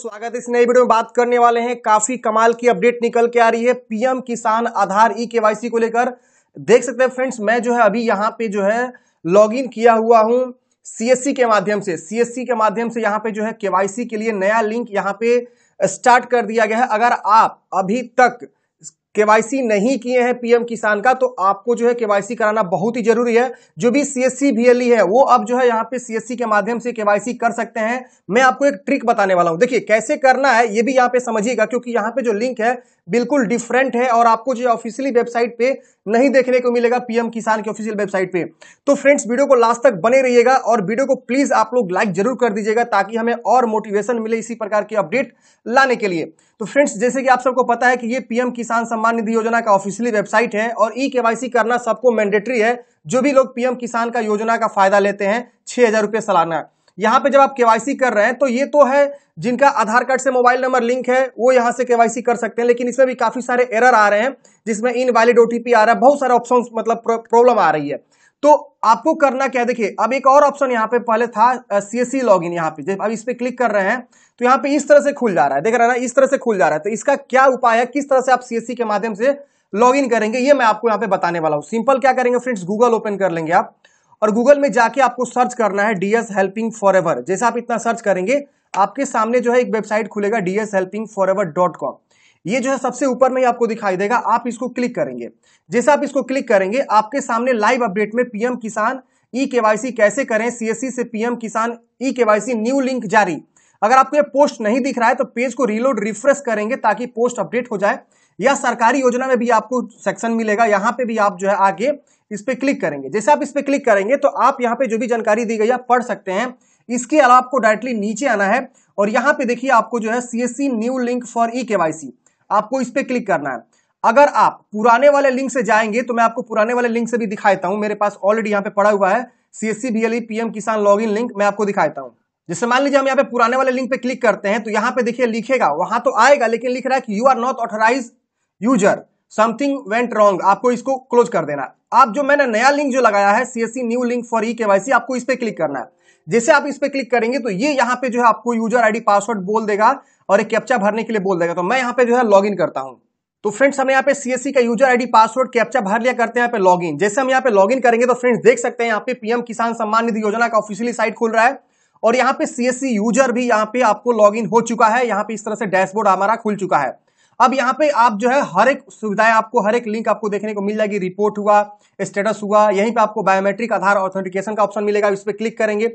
स्वागत है इस नए वीडियो में बात करने वाले हैं काफी कमाल की अपडेट निकल के आ रही है पीएम किसान आधार ई सी को लेकर देख सकते हैं फ्रेंड्स मैं जो है अभी यहां पे जो है लॉगिन किया हुआ हूं सीएससी के माध्यम से सीएससी के माध्यम से यहाँ पे जो है केवाईसी के लिए नया लिंक यहां पे स्टार्ट कर दिया गया है अगर आप अभी तक केवाईसी नहीं किए हैं पीएम किसान का तो आपको जो है केवाईसी कराना बहुत ही जरूरी है जो भी सीएससी बीएलई e है वो अब जो है यहाँ पे सीएससी के माध्यम से केवाईसी कर सकते हैं मैं आपको एक ट्रिक बताने वाला हूं देखिए कैसे करना है ये भी यहाँ पे समझिएगा क्योंकि यहाँ पे जो लिंक है बिल्कुल डिफरेंट है और आपको जो ऑफिशियली वेबसाइट पे नहीं देखने को मिलेगा पीएम किसान की ऑफिशियल वेबसाइट पे तो फ्रेंड्स वीडियो को लास्ट तक बने रहिएगा और वीडियो को प्लीज आप लोग लाइक जरूर कर दीजिएगा ताकि हमें और मोटिवेशन मिले इसी प्रकार की अपडेट लाने के लिए तो फ्रेंड्स जैसे कि आप सबको पता है कि ये पीएम किसान सम्मान निधि योजना का ऑफिशियली वेबसाइट है और ई e के करना सबको मैंडेटरी है जो भी लोग पीएम किसान का योजना का फायदा लेते हैं छह हजार रुपये सालाना यहां पे जब आप केवाईसी कर रहे हैं तो ये तो है जिनका आधार कार्ड से मोबाइल नंबर लिंक है वो यहां से केवाईसी कर सकते हैं लेकिन इसमें भी काफी सारे एरर आ रहे हैं जिसमें इनवैलिड ओटीपी आ रहा है बहुत सारे ऑप्शन मतलब प्रॉब्लम आ रही है तो आपको करना क्या देखिए अब एक और ऑप्शन यहाँ पे पहले था सीएससी इन यहाँ पे जब अब इस पर क्लिक कर रहे हैं तो यहाँ पे इस तरह से खुल जा रहा है देख रहे हैं ना इस तरह से खुल जा रहा है तो इसका क्या उपाय है किस तरह से आप सीएससी के माध्यम से लॉग इन करेंगे ये मैं आपको यहाँ पे बताने वाला हूँ सिंपल क्या करेंगे फ्रेंड्स गूगल ओपन कर लेंगे आप और गूगल में जाके आपको सर्च करना है डीएस हेल्पिंग फॉर एवर जैसे आप इतना सर्च करेंगे आपके सामने जो है एक वेबसाइट खुलेगा DS helping forever dot com ये जो है सबसे ऊपर में ही आपको दिखाई देगा आप इसको क्लिक करेंगे जैसे आप इसको क्लिक करेंगे आपके सामने लाइव अपडेट में पीएम किसान ई केवाईसी कैसे करें सीएससी से पीएम किसान ई केवाईसी न्यू लिंक जारी अगर आपको ये पोस्ट नहीं दिख रहा है तो पेज को रीलोड रिफ्रेश करेंगे ताकि पोस्ट अपडेट हो जाए या सरकारी योजना में भी आपको सेक्शन मिलेगा यहाँ पे भी आप जो है आगे इस पर क्लिक करेंगे जैसे आप इस पर क्लिक करेंगे तो आप यहाँ पे जो भी जानकारी दी गई है पढ़ सकते हैं इसके अलावा आपको डायरेक्टली नीचे आना है और यहाँ पे देखिए आपको जो है C S C new link for E KYC आपको इस पर क्लिक करना है अगर आप पुराने वाले लिंक से जाएंगे तो मैं आपको पुराने वाले लिंक से भी दिखाता हूँ मेरे पास ऑलरेडी यहाँ पे पड़ा हुआ है C S C B L E P M Kisan log in link मैं आपको दिखाता हूँ जैसे मान लीजिए हम यहाँ पे पुराने वाले लिंक पे क्लिक करते हैं तो यहाँ पे देखिए लिखेगा वहां तो आएगा लेकिन लिख रहा है कि you are not authorize user something went wrong आपको इसको क्लोज कर देना आप जो मैंने नया लिंक जो लगाया है CSC new link for E KYC आपको इस पर क्लिक करना है जैसे आप इस पर क्लिक करेंगे तो ये यहाँ पे जो है आपको यूजर आईडी पासवर्ड बोल देगा और एक कैप्चा भरने के लिए बोल देगा तो मैं यहाँ पे जो है लॉग करता हूँ तो फ्रेंड्स हम यहाँ पे सीएससी का यूजर आईडी पासवर्ड कैप्चा भर लिया करते हैं यहाँ पे लॉगिन जैसे हम यहाँ पे लॉगिन करेंगे तो फ्रेंड्स देख सकते हैं यहाँ पे पीएम किसान सम्मान निधि योजना का ऑफिशियली साइट खुल रहा है और यहाँ पे सीएससी यूजर भी यहाँ पे आपको लॉगिन हो चुका है यहाँ पे इस तरह से डैशबोर्ड हमारा खुल चुका है अब यहाँ पे आप जो है हर एक सुविधाएं आपको हर एक लिंक आपको देखने को मिल जाएगी रिपोर्ट हुआ स्टेटस हुआ यहीं पे आपको बायोमेट्रिक आधार ऑथेंटिकेशन का ऑप्शन मिलेगा इस पर क्लिक करेंगे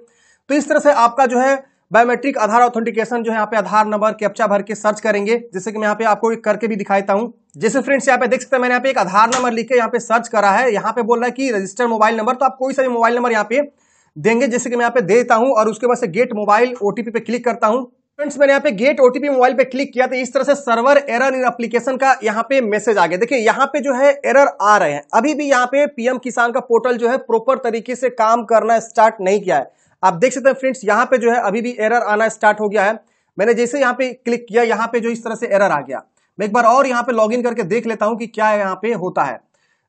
तो इस तरह से आपका जो है बायोमेट्रिक आधार ऑथेंटिकेशन जो है यहाँ पे आधार नंबर कैप्चा भर के सर्च करेंगे जैसे कि मैं यहाँ पे आपको करके भी दिखाता हूँ जैसे फ्रेंड्स यहाँ पे देख सकते हैं मैंने यहाँ पे एक आधार नंबर लिख के यहाँ पे सर्च करा है यहाँ पे बोल रहा है कि रजिस्टर मोबाइल नंबर तो आप कोई सा भी मोबाइल नंबर यहाँ पे देंगे जैसे कि मैं यहाँ पे देता हूँ और उसके बाद से गेट मोबाइल ओटीपी पे क्लिक करता हूँ फ्रेंड्स मैंने यहाँ पे गेट ओटीपी मोबाइल पे क्लिक किया तो इस तरह से सर्वर एरर इन एप्लीकेशन का यहाँ पे मैसेज आ गया देखिए यहाँ पे जो है एरर आ रहे हैं अभी भी यहाँ पे पीएम किसान का पोर्टल जो है प्रॉपर तरीके से काम करना स्टार्ट नहीं किया है आप देख सकते हैं फ्रेंड्स यहाँ पे जो है अभी भी एरर आना स्टार्ट हो गया है मैंने जैसे यहाँ पे क्लिक किया यहाँ पे जो इस तरह से एरर आ गया मैं एक बार और यहाँ पे लॉग करके देख लेता हूँ कि क्या यहाँ पे होता है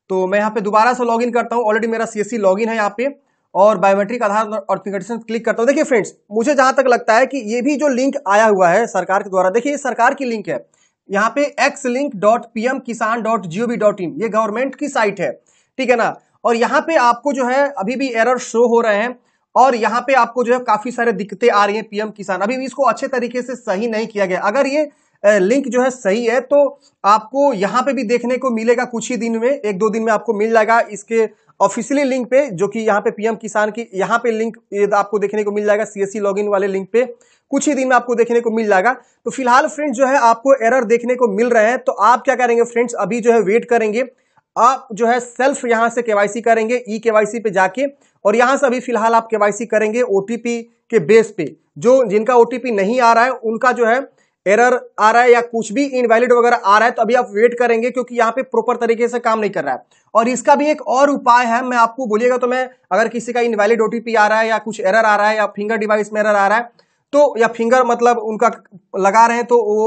तो मैं यहाँ पे दोबारा से लॉग करता हूँ ऑलरेडी मेरा सी एस है यहाँ पे और बायोमेट्रिक आधार ऑथेंटिकेशन क्लिक करता हूँ देखिए फ्रेंड्स मुझे जहां तक लगता है कि ये भी जो लिंक आया हुआ है सरकार के द्वारा देखिए सरकार की लिंक है यहाँ पे X link dot P M Kisan dot G O V dot in ये गवर्नमेंट की साइट है ठीक है ना और यहाँ पे आपको जो है अभी भी एरर शो हो रहे हैं और यहाँ पे आपको जो है काफी सारे दिक्कतें आ रही है पीएम किसान अभी भी इसको अच्छे तरीके से सही नहीं किया गया अगर ये लिंक जो है सही है तो आपको यहाँ पे भी देखने को मिलेगा कुछ ही दिन में एक दो दिन में आपको मिल जाएगा इसके ऑफिशियली लिंक पे जो कि यहाँ पे पीएम किसान की यहाँ पे लिंक आपको देखने को मिल जाएगा सीएससी लॉगिन वाले लिंक पे कुछ ही दिन में आपको देखने को मिल जाएगा तो फिलहाल फ्रेंड्स जो है आपको एरर देखने को मिल रहे हैं तो आप क्या करेंगे फ्रेंड्स अभी जो है वेट करेंगे आप जो है सेल्फ यहां से केवाईसी करेंगे ई e केवाईसी पे जाके और यहां से अभी फिलहाल आप केवाईसी करेंगे ओटीपी के बेस पे जो जिनका ओटीपी नहीं आ रहा है उनका जो है एरर आ रहा है या कुछ भी इनवैलिड वगैरह आ रहा है तो अभी आप वेट करेंगे क्योंकि यहाँ पे प्रॉपर तरीके से काम नहीं कर रहा है और इसका भी एक और उपाय है मैं आपको बोलिएगा तो मैं अगर किसी का इनवैलिड ओटीपी आ रहा है या कुछ एरर आ रहा है या फिंगर डिवाइस में एरर आ रहा है तो या फिंगर मतलब उनका लगा रहे हैं तो वो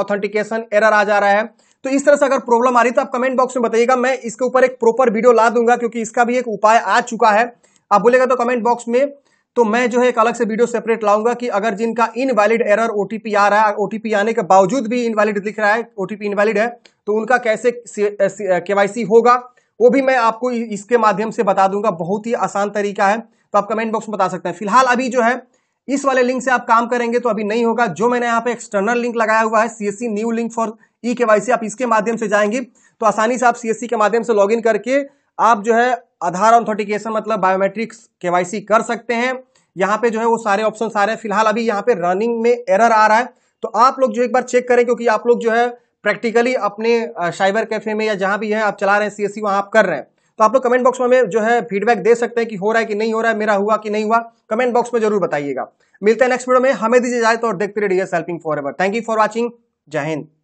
ऑथेंटिकेशन एरर आ जा रहा है तो इस तरह से अगर प्रॉब्लम आ रही तो आप कमेंट बॉक्स में बताइएगा मैं इसके ऊपर एक प्रॉपर वीडियो ला दूंगा क्योंकि इसका भी एक उपाय आ चुका है आप बोलेगा तो कमेंट बॉक्स में तो मैं जो है एक अलग से वीडियो सेपरेट लाऊंगा कि अगर जिनका इनवैलिड एरर ओटीपी आ रहा है ओटीपी आने के बावजूद भी इनवैलिड दिख रहा है ओटीपी इनवैलिड है तो उनका कैसे केवाईसी होगा वो भी मैं आपको इसके माध्यम से बता दूंगा बहुत ही आसान तरीका है तो आप कमेंट बॉक्स में बता सकते हैं फिलहाल अभी जो है इस वाले लिंक से आप काम करेंगे तो अभी नहीं होगा जो मैंने यहाँ पे एक्सटर्नल लिंक लगाया हुआ है CSC new link for E KYC आप इसके माध्यम से जाएंगे तो आसानी से आप सीएससी के माध्यम से लॉग करके आप जो है आधार ऑथेंटिकेशन मतलब बायोमेट्रिक्स केवाईसी कर सकते हैं यहाँ पे जो है वो सारे ऑप्शन सारे फिलहाल अभी यहाँ पे रनिंग में एरर आ रहा है तो आप लोग जो एक बार चेक करें क्योंकि आप लोग जो है प्रैक्टिकली अपने साइबर कैफे में या जहाँ भी है आप चला रहे हैं सी एस e आप कर रहे हैं तो आप लोग कमेंट बॉक्स में जो है फीडबैक दे सकते हैं कि हो रहा है कि नहीं हो रहा है मेरा हुआ कि नहीं हुआ कमेंट बॉक्स में जरूर बताइएगा मिलते हैं नेक्स्ट वीडियो में हमें दीजिए जाए तो और देखते रहिए helping forever thank you for watching जय हिंद